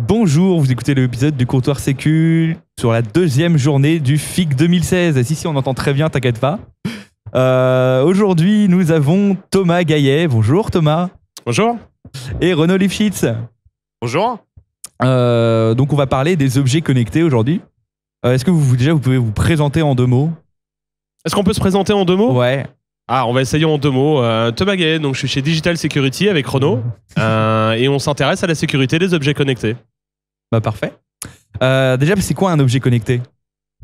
Bonjour, vous écoutez l'épisode du Courtois Sécu sur la deuxième journée du FIC 2016. Si, si, on entend très bien, t'inquiète pas. Euh, aujourd'hui, nous avons Thomas Gaillet. Bonjour Thomas. Bonjour. Et Renaud Lifshitz. Bonjour. Euh, donc, on va parler des objets connectés aujourd'hui. Euh, est-ce que vous, déjà, vous pouvez vous présenter en deux mots Est-ce qu'on peut se présenter en deux mots Ouais. Ah, on va essayer en deux mots. Euh, Thomas donc je suis chez Digital Security avec Renault euh, et on s'intéresse à la sécurité des objets connectés. Bah parfait. Euh, déjà, c'est quoi un objet connecté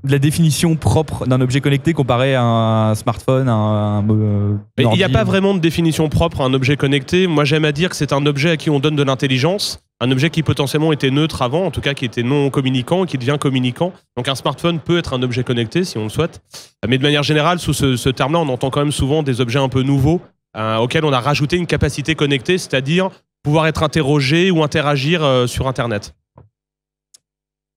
La définition propre d'un objet connecté comparé à un smartphone, un. Euh, il n'y a pas vraiment de définition propre à un objet connecté. Moi, j'aime à dire que c'est un objet à qui on donne de l'intelligence un objet qui potentiellement était neutre avant, en tout cas qui était non communicant, qui devient communicant. Donc un smartphone peut être un objet connecté si on le souhaite. Mais de manière générale, sous ce, terme-là, on entend quand même souvent des objets un peu nouveaux euh, auxquels on a rajouté une capacité connectée, c'est-à-dire pouvoir être interrogé ou interagir euh, sur Internet.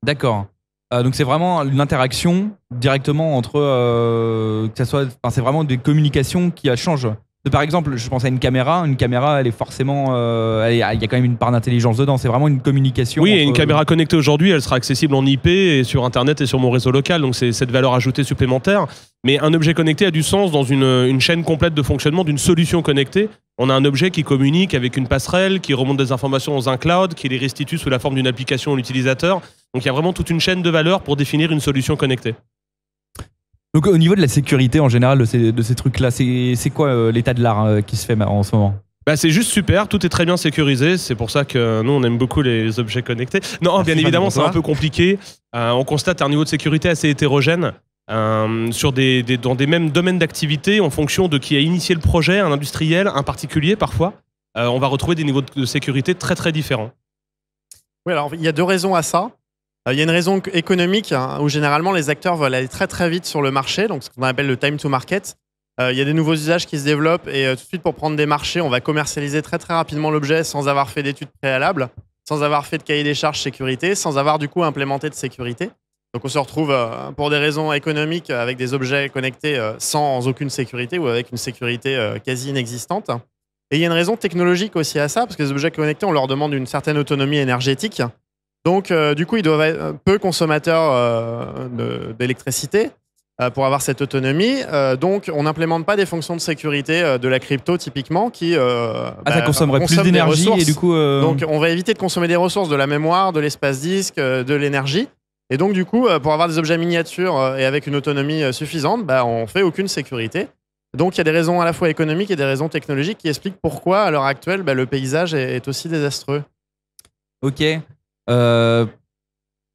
D'accord. Euh, donc c'est vraiment une interaction directement entre que soit, c'est vraiment des communications qui changent par exemple, je pense à une caméra. Une caméra, elle est forcément, euh, il y a quand même une part d'intelligence dedans. C'est vraiment une communication. Oui, une euh, caméra connectée aujourd'hui, elle sera accessible en IP et sur Internet et sur mon réseau local. Donc c'est cette valeur ajoutée supplémentaire. Mais un objet connecté a du sens dans une, chaîne complète de fonctionnement d'une solution connectée. On a un objet qui communique avec une passerelle, qui remonte des informations dans un cloud, qui les restitue sous la forme d'une application à l'utilisateur. Donc il y a vraiment toute une chaîne de valeur pour définir une solution connectée. Donc au niveau de la sécurité en général de ces, trucs-là, c'est quoi euh, l'état de l'art euh, qui se fait bah, en ce moment bah, c'est juste super, tout est très bien sécurisé, c'est pour ça que nous on aime beaucoup les objets connectés. Non, ah, bien évidemment c'est un peu compliqué, euh, on constate un niveau de sécurité assez hétérogène. sur des, dans des mêmes domaines d'activité, en fonction de qui a initié le projet, un industriel, un particulier parfois, on va retrouver des niveaux de sécurité très très différents. Oui, alors il y a deux raisons à ça. Euh, il y a une raison économique hein, où généralement les acteurs veulent aller très très vite sur le marché, donc ce qu'on appelle le time to market. Euh, il y a des nouveaux usages qui se développent et euh, tout de suite pour prendre des marchés, on va commercialiser très très rapidement l'objet sans avoir fait d'études préalables, sans avoir fait de cahier des charges sécurité, sans avoir du coup implémenté de sécurité. Donc on se retrouve pour des raisons économiques avec des objets connectés sans aucune sécurité ou avec une sécurité quasi inexistante. Et il y a une raison technologique aussi à ça, parce que les objets connectés, on leur demande une certaine autonomie énergétique. Donc, euh, du coup, ils doivent être peu consommateurs euh, d'électricité euh, pour avoir cette autonomie. donc, on n'implémente pas des fonctions de sécurité de la crypto typiquement qui. Ah, bah, consommerait plus d'énergie Donc, on va éviter de consommer des ressources, de la mémoire, de l'espace disque, de l'énergie. Et donc, du coup, pour avoir des objets miniatures et avec une autonomie suffisante, bah, on fait aucune sécurité. Donc, il y a des raisons à la fois économiques et des raisons technologiques qui expliquent pourquoi, à l'heure actuelle, bah, le paysage est aussi désastreux. Ok. Euh,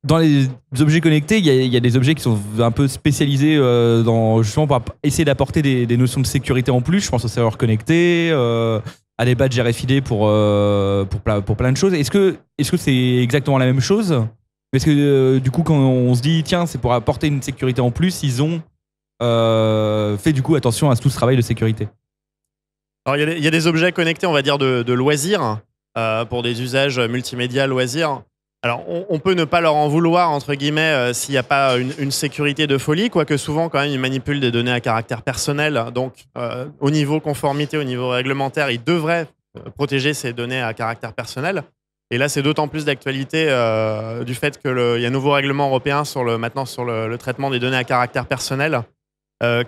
dans les objets connectés, il y, a, des objets qui sont un peu spécialisés euh, dans justement pour essayer d'apporter des, notions de sécurité en plus. Je pense aux serveurs connectés, euh, à des badges RFID pour, pour, plein de choses. Est-ce que est-ce que c'est exactement la même chose Parce que du coup, quand on se dit tiens, c'est pour apporter une sécurité en plus, ils ont fait du coup attention à tout ce travail de sécurité. Alors, il y, a des objets connectés, on va dire, de, loisirs, pour des usages multimédia loisirs. Alors, on, peut ne pas leur en vouloir, entre guillemets, euh, s'il n'y a pas une, sécurité de folie, quoique souvent, quand même, ils manipulent des données à caractère personnel. Donc, euh, au niveau conformité, au niveau réglementaire, ils devraient euh, protéger ces données à caractère personnel. Et là, c'est d'autant plus d'actualité du fait qu'il y a un nouveau règlement européen sur le, maintenant sur le, traitement des données à caractère personnel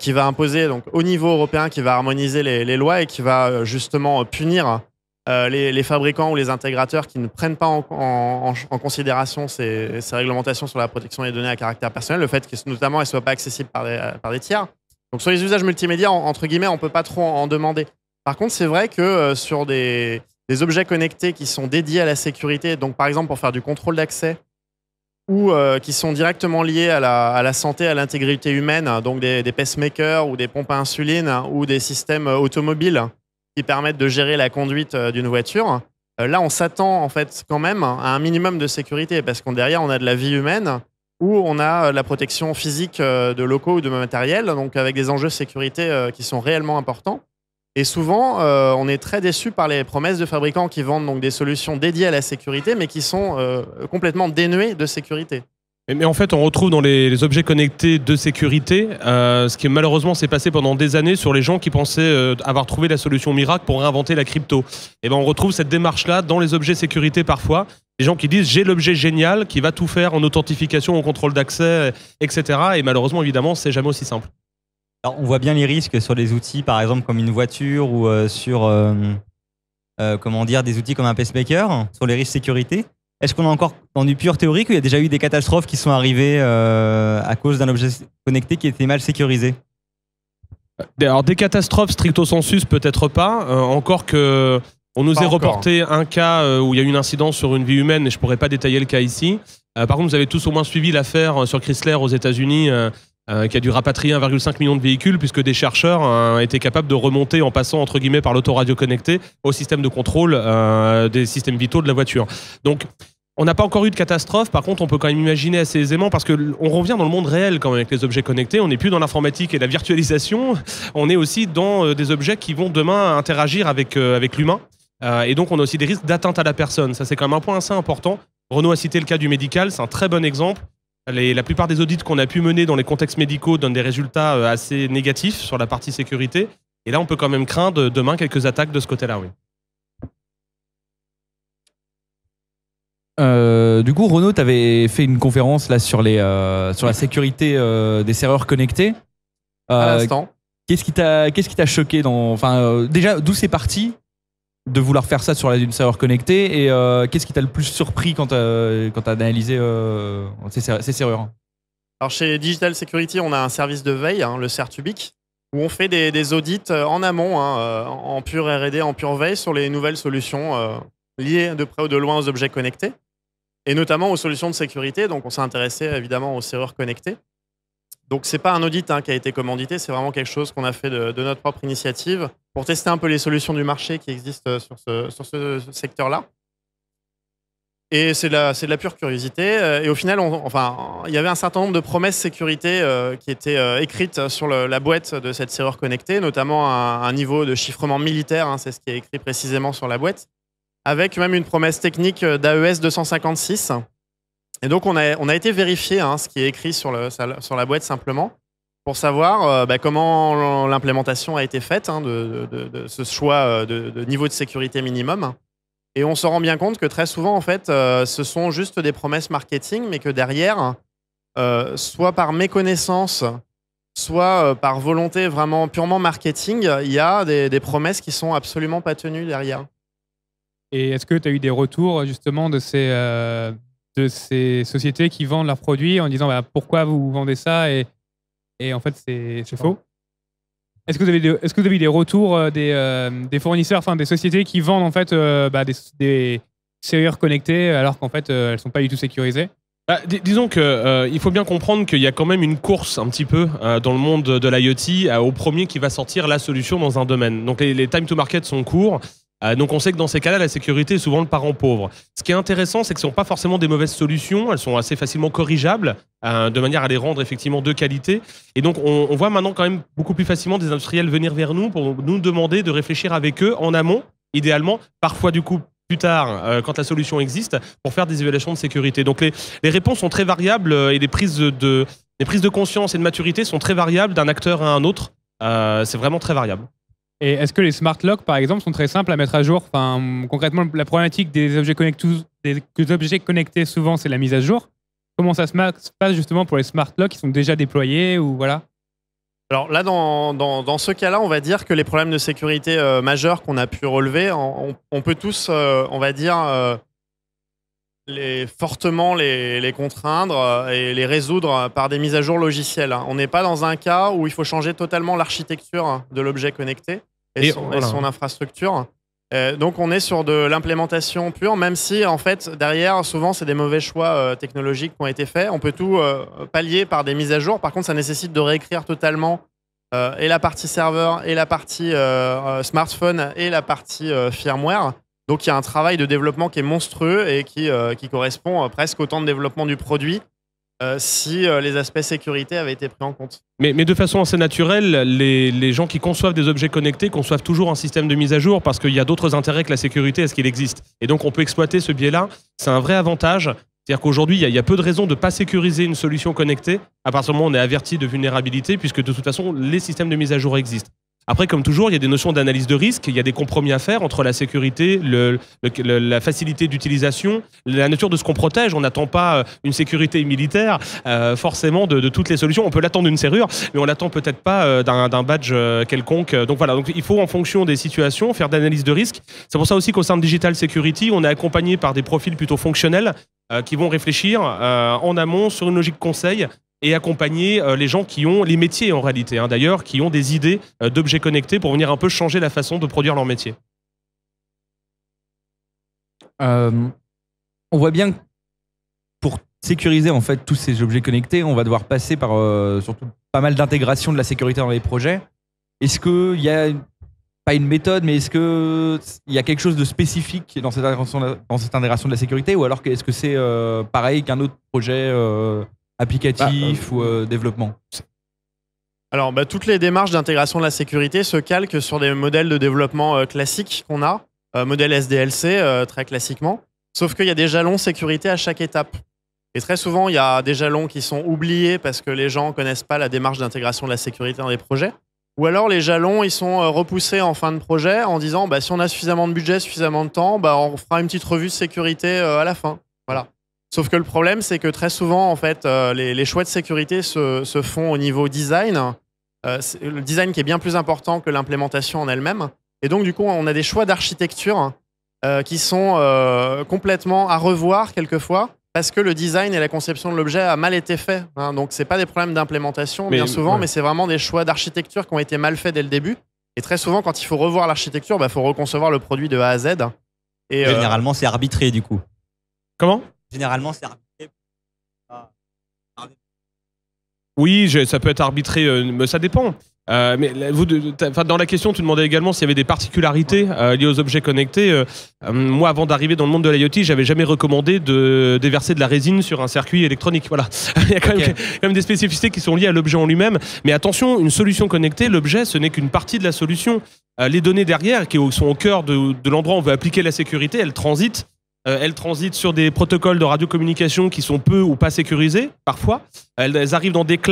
qui va imposer, donc, au niveau européen, qui va harmoniser les, les lois et qui va justement punir euh, les, fabricants ou les intégrateurs qui ne prennent pas en, considération ces, réglementations sur la protection des données à caractère personnel, le fait que notamment elles ne soient pas accessibles par des, euh, tiers. Donc sur les usages multimédia, entre guillemets, on ne peut pas trop en, demander. Par contre, c'est vrai que euh, sur des, objets connectés qui sont dédiés à la sécurité, donc par exemple pour faire du contrôle d'accès, ou qui sont directement liés à la, santé, à l'intégrité humaine, donc des, des pacemakers ou des pompes à insuline hein, ou des systèmes automobiles permettent de gérer la conduite euh, d'une voiture. Euh, là, on s'attend en fait quand même à un minimum de sécurité parce qu'on derrière on a de la vie humaine ou on a euh, la protection physique de locaux ou de matériel, donc avec des enjeux de sécurité qui sont réellement importants. Et souvent, on est très déçu par les promesses de fabricants qui vendent donc des solutions dédiées à la sécurité, mais qui sont complètement dénuées de sécurité. Mais, en fait, on retrouve dans les, objets connectés de sécurité euh, ce qui malheureusement s'est passé pendant des années sur les gens qui pensaient euh, avoir trouvé la solution miracle pour réinventer la crypto. Et eh ben, on retrouve cette démarche-là dans les objets sécurité parfois. Des gens qui disent j'ai l'objet génial qui va tout faire en authentification, en contrôle d'accès, euh, etc. Et malheureusement, évidemment, c'est jamais aussi simple. Alors, on voit bien les risques sur les outils, par exemple comme une voiture ou sur comment dire des outils comme un pacemaker, sur les risques sécurité. Est-ce qu'on est encore dans du pur théorique ou il y a déjà eu des catastrophes qui sont arrivées euh, à cause d'un objet connecté qui était mal sécurisé euh, Alors des catastrophes stricto sensus peut-être pas, euh, encore que on nous ait est reporté un cas où il y a eu une incidence sur une vie humaine et je pourrais pas détailler le cas ici. par contre, vous avez tous au moins suivi l'affaire sur Chrysler aux États-Unis euh, qui a dû rapatrier 1,5 million de véhicules puisque des chercheurs hein, étaient capables de remonter en passant entre guillemets par l'autoradio connecté au système de contrôle euh, des systèmes vitaux de la voiture. Donc on n'a pas encore eu de catastrophe, par contre on peut quand même imaginer assez aisément parce que on revient dans le monde réel quand même avec les objets connectés, on n'est plus dans l'informatique et la virtualisation, on est aussi dans euh, des objets qui vont demain interagir avec, avec l'humain. et donc on a aussi des risques d'atteinte à la personne, ça c'est quand même un point assez important. Renaud a cité le cas du médical, c'est un très bon exemple la plupart des audits qu'on a pu mener dans les contextes médicaux donnent des résultats euh, assez négatifs sur la partie sécurité. Et là, on peut quand même craindre demain quelques attaques de ce côté-là, oui. Euh, du coup, Renaud, tu avais fait une conférence là sur, les, euh, sur la sécurité des serveurs connectés. à l'instant. Qu'est-ce qui t'a choqué dans, enfin, Déjà, d'où c'est parti de vouloir faire ça sur une dune connectée et euh, qu'est-ce qui t'a le plus surpris quand euh, tu as, analysé euh, ces, serrures Alors chez Digital Security, on a un service de veille, hein, le Certubic, où on fait des, audits en amont, hein, en pure R&D, en pure veille sur les nouvelles solutions liées de près ou de loin aux objets connectés et notamment aux solutions de sécurité. Donc on s'est intéressé évidemment aux serrures connectées. Donc c'est pas un audit hein, qui a été commandité, c'est vraiment quelque chose qu'on a fait de, notre propre initiative pour tester un peu les solutions du marché qui existent euh, sur ce, sur ce secteur-là. Et c'est de, la, de la pure curiosité. Euh, et au final, enfin, il y avait un certain nombre de promesses sécurité euh, qui étaient écrites sur la boîte de cette serrure connectée, notamment un, niveau de chiffrement militaire, hein, c'est ce qui est écrit précisément sur la boîte, avec même une promesse technique d'AES e 256 et donc, on a, on a été vérifier hein, ce qui est écrit sur, le, sur la boîte simplement pour savoir euh, bah, comment l'implémentation a été faite hein, de, ce choix euh, de, niveau de sécurité minimum. Et on se rend bien compte que très souvent, en fait, euh, ce sont juste des promesses marketing, mais que derrière, soit par méconnaissance, soit par volonté vraiment purement marketing, il y a des, des promesses qui sont absolument pas tenues derrière. Et est-ce que tu as eu des retours justement de ces, de ces sociétés qui vendent leurs produits en disant bah, pourquoi vous vendez ça et, et en fait c'est faux. Est-ce que, vous avez est-ce que vous avez des retours euh, des, euh, des fournisseurs, enfin des sociétés qui vendent en fait euh, bah, des, des, serrures connectées alors qu'en fait elles elles sont pas du tout sécurisées bah, disons que il faut bien comprendre qu'il y a quand même une course un petit peu dans le monde de l'IoT au premier qui va sortir la solution dans un domaine. Donc les time to market sont courts. Euh, donc on sait que dans ces cas-là, la sécurité est souvent le parent pauvre. Ce qui est intéressant, c'est que ce ne sont pas forcément des mauvaises solutions, elles sont assez facilement corrigeables, euh, de manière à les rendre effectivement de qualité. Et donc on, voit maintenant quand même beaucoup plus facilement des industriels venir vers nous pour nous demander de réfléchir avec eux en amont, idéalement, parfois du coup plus tard, euh, quand la solution existe, pour faire des évaluations de sécurité. Donc les, les réponses sont très variables et les prises de, les prises de conscience et de maturité sont très variables d'un acteur à un autre. c'est vraiment très variable. Et est-ce que les smart locks, par exemple, sont très simples à mettre à jour enfin, Concrètement, la problématique des objets, des, des objets connectés, souvent, c'est la mise à jour. Comment ça se passe justement pour les smart locks qui sont déjà déployés ou voilà alors là, dans, dans, ce cas-là, on va dire que les problèmes de sécurité euh, majeurs qu'on a pu relever, on, peut tous, euh, on va dire, euh, les, fortement les, contraindre euh, et les résoudre euh, par des mises à jour logicielles. Hein. On n'est pas dans un cas où il faut changer totalement l'architecture hein, de l'objet connecté et, son, infrastructure. Euh, donc on est sur de l'implémentation pure, même si en fait derrière souvent c'est des mauvais choix technologiques qui ont été faits. On peut tout pallier par des mises à jour. Par contre ça nécessite de réécrire totalement et la partie serveur et la partie smartphone et la partie firmware. Donc il y a un travail de développement qui est monstrueux et qui, euh, qui correspond euh, presque au temps de développement du produit euh, si les aspects sécurité avaient été pris en compte. Mais, de façon assez naturelle, les, gens qui conçoivent des objets connectés conçoivent toujours un système de mise à jour parce qu'il y a d'autres intérêts que la sécurité est ce qu'il existe. Et donc on peut exploiter ce biais-là. C'est un vrai avantage. C'est-à-dire qu'aujourd'hui, il y, y, a peu de raisons de ne pas sécuriser une solution connectée à partir du moment où on est averti de vulnérabilité, puisque de toute façon, les systèmes de mise à jour existent. Après, comme toujours, il y a des notions d'analyse de risque, il y a des compromis à faire entre la sécurité, la facilité d'utilisation, la nature de ce qu'on protège. On n'attend pas euh, une sécurité militaire euh, forcément de, toutes les solutions. On peut l'attendre d'une serrure, mais on l'attend peut-être pas euh, d'un badge quelconque. Donc voilà, donc il faut en fonction des situations faire d'analyse de risque. C'est pour ça aussi qu'au sein de Digital Security, on est accompagné par des profils plutôt fonctionnels qui vont réfléchir en amont sur une logique conseil et accompagner euh, les gens qui ont les métiers en réalité, hein, d'ailleurs, qui ont des idées euh, d'objets connectés pour venir un peu changer la façon de produire leur métier. Euh, on voit bien que pour sécuriser en fait tous ces objets connectés, on va devoir passer par surtout pas mal d'intégration de la sécurité dans les projets. Est-ce qu'il y a pas une méthode, mais est-ce qu'il y a quelque chose de spécifique dans cette intégration, de la sécurité ou alors est-ce que c'est pareil qu'un autre projet applicatif bah, ou euh, euh, développement Alors, bah, toutes les démarches d'intégration de la sécurité se calquent sur des modèles de développement euh, classiques qu'on a, modèle SDLC très classiquement, sauf qu'il y a des jalons sécurité à chaque étape. Et très souvent, il y a des jalons qui sont oubliés parce que les gens ne connaissent pas la démarche d'intégration de la sécurité dans les projets. Ou alors les jalons, ils sont repoussés en fin de projet en disant bah, si on a suffisamment de budget, suffisamment de temps, bah, on fera une petite revue de sécurité à la fin. Voilà. Sauf que le problème, c'est que très souvent, en fait, euh, les, choix de sécurité se, font au niveau design. Euh, le design qui est bien plus important que l'implémentation en elle-même. Et donc, du coup, on a des choix d'architecture euh, qui sont complètement à revoir quelquefois parce que le design et la conception de l'objet a mal été fait. Hein. Donc, ce pas des problèmes d'implémentation bien souvent, mais c'est vraiment des choix d'architecture qui ont été mal faits dès le début. Et très souvent, quand il faut revoir l'architecture, il bah, faut reconcevoir le produit de A à Z. Et, Généralement, c'est arbitré du coup. Comment généralement, c'est arbitré. Ah. Oui, ça peut être arbitré, euh, mais ça dépend. Euh, mais dans la question, tu demandais également s'il y avait des particularités euh, liées aux objets connectés. moi, avant d'arriver dans le monde de l'IoT, j'avais jamais recommandé de déverser de la résine sur un circuit électronique. Voilà, il y a quand, même, des spécificités qui sont liées à l'objet en lui-même. Mais attention, une solution connectée, l'objet, ce n'est qu'une partie de la solution. les données derrière, qui sont au cœur de, de l'endroit où on veut appliquer la sécurité, elles transitent euh, elles transitent sur des protocoles de radiocommunication qui sont peu ou pas sécurisés, parfois. Elles, arrivent dans des clouds.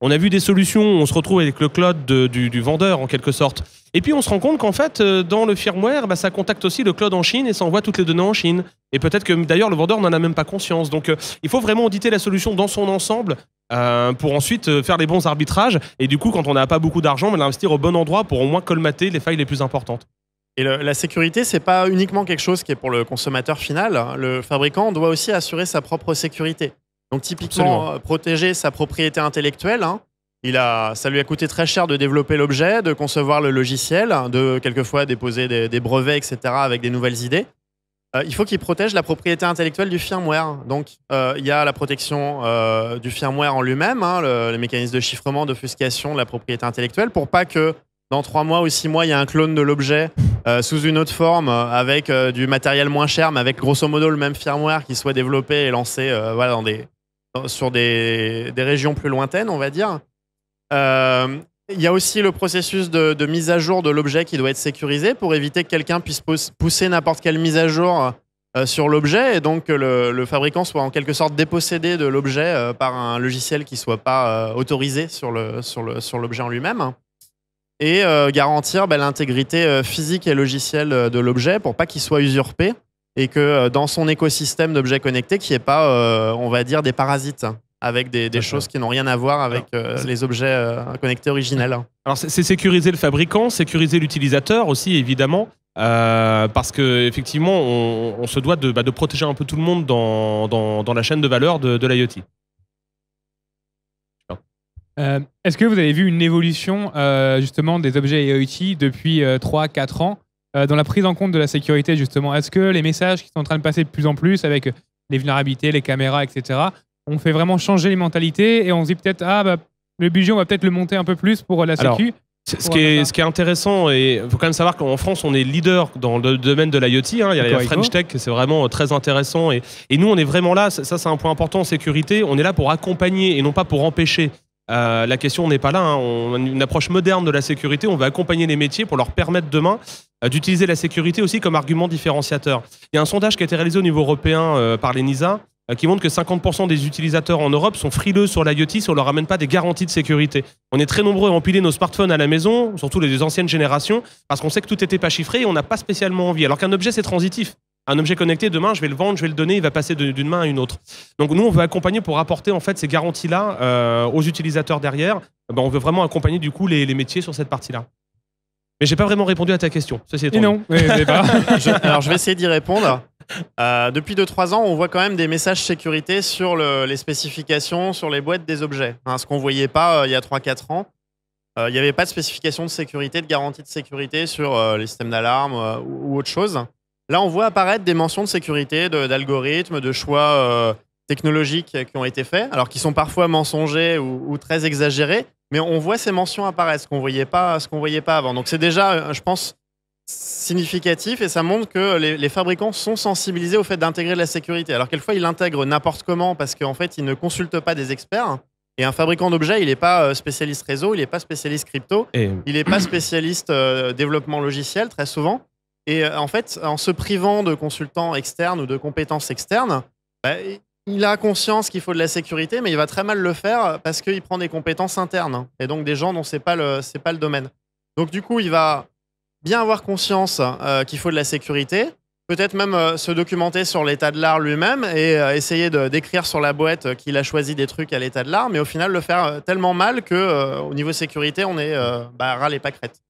On a vu des solutions, on se retrouve avec le cloud du, vendeur, en quelque sorte. Et puis, on se rend compte qu'en fait, euh, dans le firmware, bah, ça contacte aussi le cloud en Chine et ça envoie toutes les données en Chine. Et peut-être que, d'ailleurs, le vendeur n'en a même pas conscience. Donc, euh, il faut vraiment auditer la solution dans son ensemble pour ensuite faire les bons arbitrages et du coup quand on n'a pas beaucoup d'argent va l'investir au bon endroit pour au moins colmater les failles les plus importantes. Et la sécurité, ce n'est pas uniquement quelque chose qui est pour le consommateur final. Hein. Le fabricant doit aussi assurer sa propre sécurité. Donc typiquement, euh, protéger sa propriété intellectuelle. Hein. il a, ça lui a coûté très cher de développer l'objet, de concevoir le logiciel, hein, de quelquefois déposer des, brevets, etc., avec des nouvelles idées. Euh, il faut qu'il protège la propriété intellectuelle du firmware. Donc, euh, il y a la protection du firmware en lui-même, les mécanismes de chiffrement, d'offuscation de la propriété intellectuelle, pour pas que dans trois mois ou six mois, il y a un clone de l'objet euh, sous une autre forme, euh, avec euh, du matériel moins cher, mais avec grosso modo le même firmware qui soit développé et lancé voilà, dans des, sur des, régions plus lointaines, on va dire. il y a aussi le processus de, mise à jour de l'objet qui doit être sécurisé pour éviter que quelqu'un puisse pousser n'importe quelle mise à jour sur l'objet et donc que le, fabricant soit en quelque sorte dépossédé de l'objet par un logiciel qui ne soit pas autorisé sur l'objet le, sur le, sur en lui-même et euh, garantir ben, l'intégrité euh, physique et logicielle euh, de l'objet pour pas qu'il soit usurpé et que dans son écosystème d'objets connectés, qu'il n'y ait pas, on va dire, des parasites avec des, choses qui n'ont rien à voir avec les objets connectés originels. Alors c'est sécuriser le fabricant, sécuriser l'utilisateur aussi évidemment, parce que effectivement on, se doit bah, de, protéger un peu tout le monde dans, dans, la chaîne de valeur de, de l'IoT. Euh, est-ce que vous avez vu une évolution euh, justement des objets IoT depuis 3-4 euh, ans dans la prise en compte de la sécurité justement Est-ce que les messages qui sont en train de passer de plus en plus avec les vulnérabilités, les caméras, etc., ont fait vraiment changer les mentalités et on se dit peut-être ah bah, le budget on va peut-être le monter un peu plus pour la sécurité ce qui, est, ce qui, est, intéressant, et il faut quand même savoir qu'en France, on est leader dans le domaine de l'IoT. Hein. Il y a la French Tech, c'est vraiment très intéressant. Et, nous, on est vraiment là, ça c'est un point important en sécurité, on est là pour accompagner et non pas pour empêcher. Euh, la question n'est pas là. Hein. On a une approche moderne de la sécurité. On va accompagner les métiers pour leur permettre demain euh, d'utiliser la sécurité aussi comme argument différenciateur. Il y a un sondage qui a été réalisé au niveau européen euh, par l'ENISA qui montre que 50% des utilisateurs en Europe sont frileux sur l'IoT si on ne leur amène pas des garanties de sécurité. On est très nombreux à empiler nos smartphones à la maison, surtout les anciennes générations, parce qu'on sait que tout n'était pas chiffré et on n'a pas spécialement envie. Alors qu'un objet, c'est transitif. Un objet connecté, demain, je vais le vendre, je vais le donner, il va passer d'une main à une autre. Donc nous, on veut accompagner pour apporter en fait ces garanties-là euh, aux utilisateurs derrière. Eh ben, on veut vraiment accompagner du coup les, métiers sur cette partie-là. Mais je n'ai pas vraiment répondu à ta question. c'est étant non. mais pas. Bah. je, alors je vais essayer d'y répondre. Euh, depuis 2-3 ans, on voit quand même des messages sécurité sur les spécifications, sur les boîtes des objets. Hein, ce qu'on voyait pas euh, il y a 3-4 ans. Il y n'y avait pas de spécification de sécurité, de garantie de sécurité sur les systèmes d'alarme ou, autre chose. Là, on voit apparaître des mentions de sécurité, d'algorithmes, de, choix euh, technologiques qui ont été faits, alors qui sont parfois mensongers ou, très exagérés, mais on voit ces mentions apparaître, ce qu'on voyait pas, ce qu'on voyait pas avant. Donc c'est déjà, euh, je pense, significatif et ça montre que les, fabricants sont sensibilisés au fait d'intégrer de la sécurité. Alors quelquefois, ils l'intègrent n'importe comment parce qu'en fait, ils ne consultent pas des experts. Et un fabricant d'objets, il n'est pas euh, spécialiste réseau, il n'est pas spécialiste crypto, il n'est pas spécialiste développement logiciel très souvent. Et euh, en fait, en se privant de consultants externes ou de compétences externes, bah, il a conscience qu'il faut de la sécurité, mais il va très mal le faire parce qu'il prend des compétences internes et donc des gens dont c'est pas le pas le domaine. Donc du coup, il va bien avoir conscience euh, qu'il faut de la sécurité, peut-être même euh, se documenter sur l'état de l'art lui-même et essayer d'écrire sur la boîte qu'il a choisi des trucs à l'état de l'art, mais au final le faire tellement mal que au niveau sécurité, on est bah, ras les pâquerettes.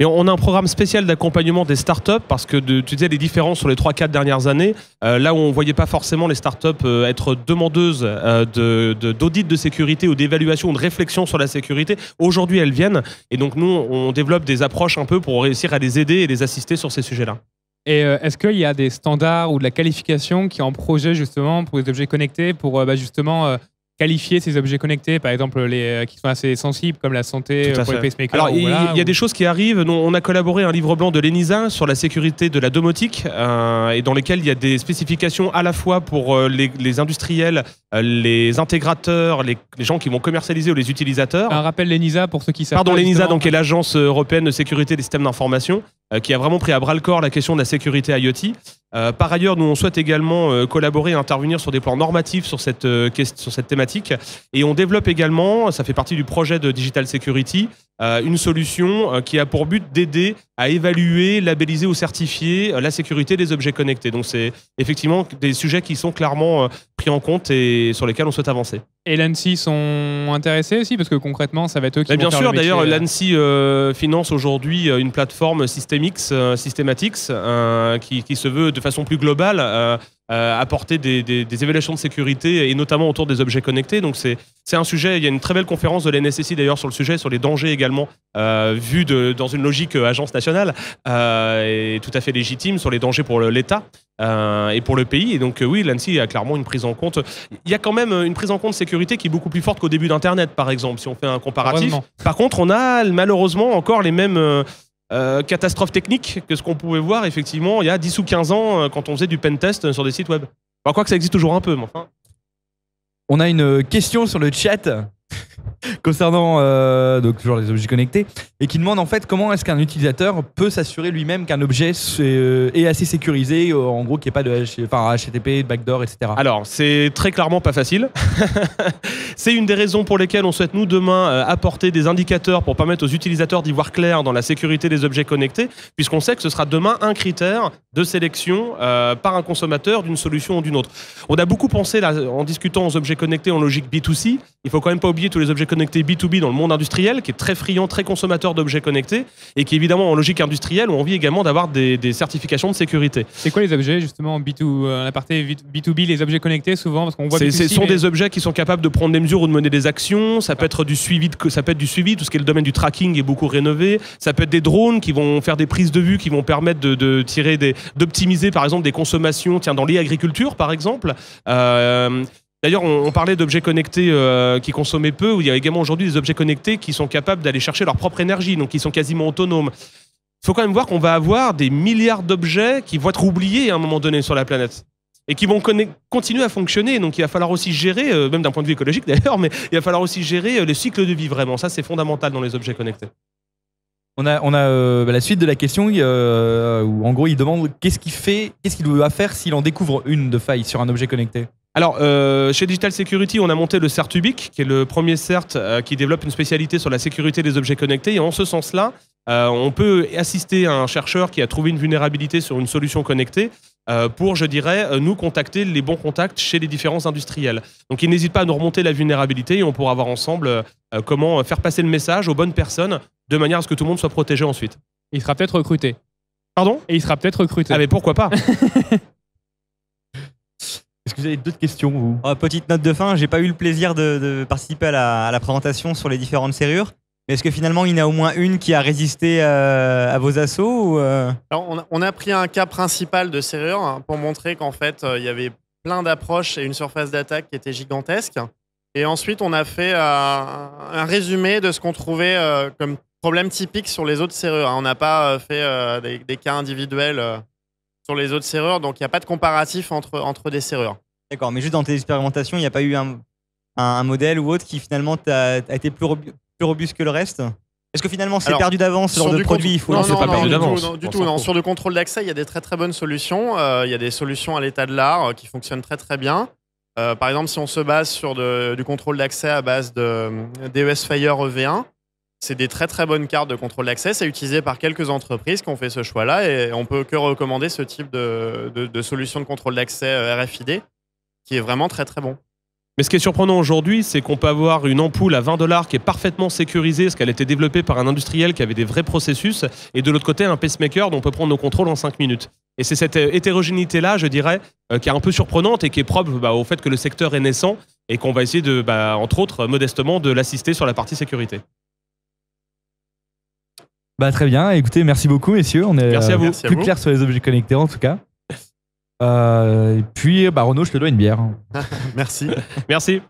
Et on a un programme spécial d'accompagnement des startups parce que de, tu disais les différences sur les 3-4 dernières années, euh, là où on ne voyait pas forcément les startups euh, être demandeuses euh, d'audits d'audit de, sécurité ou d'évaluation ou de réflexion sur la sécurité, aujourd'hui elles viennent. Et donc nous, on développe des approches un peu pour réussir à les aider et les assister sur ces sujets-là. Et est-ce qu'il y a des standards ou de la qualification qui est en projet justement pour les objets connectés, pour bah, justement qualifier ces objets connectés, par exemple les euh, qui sont assez sensibles comme la santé euh, pour les Alors il y, a des choses qui arrivent. On a collaboré un livre blanc de l'ENISA sur la sécurité de la domotique euh, et dans lesquels il y a des spécifications à la fois pour les, industriels, les intégrateurs, les, gens qui vont commercialiser ou les utilisateurs. Un rappel l'ENISA pour ceux qui savent. Pardon l'ENISA donc est l'agence européenne de sécurité des systèmes d'information qui a vraiment pris à bras le corps la question de la sécurité IoT euh, par ailleurs, nous, on souhaite également euh, collaborer et intervenir sur des plans normatifs sur cette, euh, sur cette thématique. Et on développe également, ça fait partie du projet de Digital Security, euh, une solution euh, qui a pour but d'aider à évaluer, labelliser ou certifier euh, la sécurité des objets connectés. Donc c'est effectivement des sujets qui sont clairement pris en compte et sur lesquels on souhaite avancer. Et l'ANSI sont intéressés aussi parce que concrètement ça va être eux qui Mais Bien sûr, d'ailleurs l'ANSI finance aujourd'hui une plateforme Systemix, Systematics, qui, se veut de façon plus globale. Euh, apporter des, évaluations de sécurité et notamment autour des objets connectés. Donc c'est un sujet, il y a une très belle conférence de l'NSSI d'ailleurs sur le sujet, sur les dangers également, euh, vus dans une logique euh, agence nationale, euh, et tout à fait légitime sur les dangers pour l'État. et pour le pays. Et donc oui, l'ANSI a clairement une prise en compte. Il y a quand même une prise en compte sécurité qui est beaucoup plus forte qu'au début d'Internet, par exemple, si on fait un comparatif. Par contre, on a malheureusement encore les mêmes, euh, catastrophe technique que ce qu'on pouvait voir effectivement il y a 10 ou 15 ans euh, quand on faisait du pentest sur des sites web. Enfin, quoi que ça existe toujours un peu, mais enfin. On a une question sur le chat concernant euh, donc toujours les objets connectés et qui demande en fait comment est-ce qu'un utilisateur peut s'assurer lui-même qu'un objet euh, est, assez sécurisé euh, en gros qu'il n'y ait pas de enfin, HTTP, de backdoor etc. Alors c'est très clairement pas facile c'est une des raisons pour lesquelles on souhaite nous demain apporter des indicateurs pour permettre aux utilisateurs d'y voir clair dans la sécurité des objets connectés puisqu'on sait que ce sera demain un critère de sélection par un consommateur d'une solution ou d'une autre. On a beaucoup pensé là, en discutant aux objets connectés en logique B2C il faut quand même pas tous les objets connectés B2B dans le monde industriel, qui est très friand, très consommateur d'objets connectés, et qui évidemment en logique industrielle ont envie également d'avoir des, certifications de sécurité. C'est quoi les objets justement B2, la partie B2B, les objets connectés souvent voit. Ce sont des objets qui sont capables de prendre des mesures ou de mener des actions. Ça peut être du suivi, de, ça peut être du suivi, tout ce qui est le domaine du tracking est beaucoup rénové. Ça peut être des drones qui vont faire des prises de vue, qui vont permettre de, tirer des, d'optimiser par exemple des consommations, tiens dans l'agriculture par exemple. Euh, D'ailleurs, on, parlait d'objets connectés euh, qui consommaient peu, il y a également aujourd'hui des objets connectés qui sont capables d'aller chercher leur propre énergie, donc qui sont quasiment autonomes. Il faut quand même voir qu'on va avoir des milliards d'objets qui vont être oubliés à un moment donné sur la planète et qui vont continuer à fonctionner. Donc il va falloir aussi gérer, euh, même d'un point de vue écologique d'ailleurs, mais il va falloir aussi gérer euh, les le cycle de vie vraiment. Ça, c'est fondamental dans les objets connectés. On a, on la suite de la question où en gros il demande qu'est-ce qu'il fait, qu'est-ce qu'il faire s'il en découvre une de faille sur un objet connecté. Alors, euh, chez Digital Security, on a monté le CERTubic, qui est le premier CERT euh, qui développe une spécialité sur la sécurité des objets connectés. Et en ce sens-là, euh, on peut assister à un chercheur qui a trouvé une vulnérabilité sur une solution connectée pour, je dirais, nous contacter les bons contacts chez les différents industriels. Donc, il n'hésite pas à nous remonter la vulnérabilité et on pourra voir ensemble comment faire passer le message aux bonnes personnes de manière à ce que tout le monde soit protégé ensuite. Il sera peut-être recruté. Pardon Et il sera peut-être recruté. Ah mais pourquoi pas Est-ce que vous avez d'autres questions, vous euh, Petite note de fin, j'ai pas eu le plaisir de, participer à la, présentation sur les différentes serrures. Mais est-ce que finalement, il y en a au moins une qui a résisté euh, à vos assauts euh on, a, pris un cas principal de serrure hein, pour montrer qu'en fait, il y avait plein d'approches et une surface d'attaque qui était gigantesque. Et ensuite, on a fait un résumé de ce qu'on trouvait comme problème typique sur les autres serrures. Hein. On n'a pas fait des, des, cas individuels sur les autres serrures. Donc, il n'y a pas de comparatif entre, entre des serrures. D'accord, mais juste dans tes expérimentations, il n'y a pas eu un, modèle ou autre qui finalement a, été plus, robuste que le reste Est-ce que finalement c'est perdu d'avance sur de produit faut Non, non pas Du tout, non, du Sur le contrôle d'accès, il y a des très très bonnes solutions. Euh, il y a des solutions à l'état de l'art euh, qui fonctionnent très très bien. Euh, par exemple, si on se base sur du contrôle d'accès à base de DES Fire EV1, c'est des très très bonnes cartes de contrôle d'accès. C'est utilisé par quelques entreprises qui ont fait ce choix-là et on peut que recommander ce type de, solution de contrôle d'accès euh, RFID qui est vraiment très très bon. Mais ce qui est surprenant aujourd'hui, c'est qu'on peut avoir une ampoule à 20 dollars qui est parfaitement sécurisée, parce qu'elle a été développée par un industriel qui avait des vrais processus, et de l'autre côté, un pacemaker dont on peut prendre nos contrôles en 5 minutes. Et c'est cette euh, hétérogénéité-là, je dirais, euh, qui est un peu surprenante et qui est propre bah, au fait que le secteur est naissant et qu'on va essayer, de, bah, entre autres, modestement, de l'assister sur la partie sécurité. Bah, très bien. Écoutez, merci beaucoup, messieurs. On est euh, plus clair sur les objets connectés, en tout cas. Euh, et puis, euh, bah, Renaud, je te dois une bière. merci. Merci.